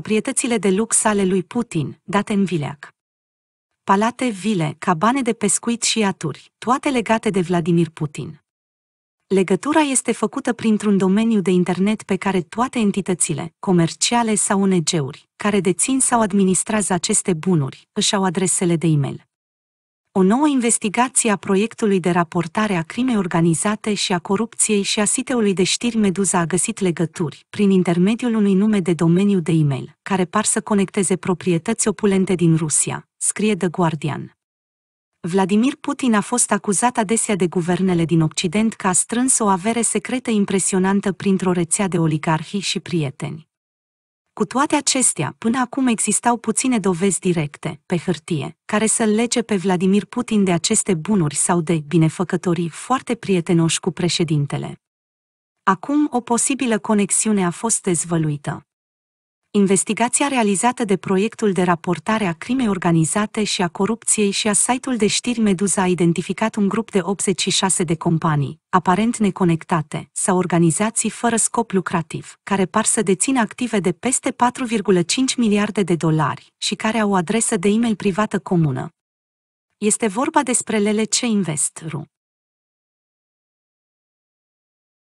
proprietățile de lux ale lui Putin, date în vileac. Palate, vile, cabane de pescuit și aturi, toate legate de Vladimir Putin. Legătura este făcută printr-un domeniu de internet pe care toate entitățile, comerciale sau ONG-uri, care dețin sau administrează aceste bunuri, își au adresele de e-mail o nouă investigație a proiectului de raportare a crimei organizate și a corupției și a siteului de știri Meduza a găsit legături, prin intermediul unui nume de domeniu de e-mail, care par să conecteze proprietăți opulente din Rusia, scrie The Guardian. Vladimir Putin a fost acuzat adesea de guvernele din Occident că a strâns o avere secretă impresionantă printr-o rețea de oligarhii și prieteni. Cu toate acestea, până acum existau puține dovezi directe, pe hârtie, care să-l lege pe Vladimir Putin de aceste bunuri sau de binefăcătorii foarte prietenoși cu președintele. Acum o posibilă conexiune a fost dezvăluită. Investigația realizată de proiectul de raportare a crimei organizate și a corupției și a site-ul de știri Meduza a identificat un grup de 86 de companii, aparent neconectate, sau organizații fără scop lucrativ, care par să dețină active de peste 4,5 miliarde de dolari și care au o adresă de e-mail privată comună. Este vorba despre LLC Invest.ru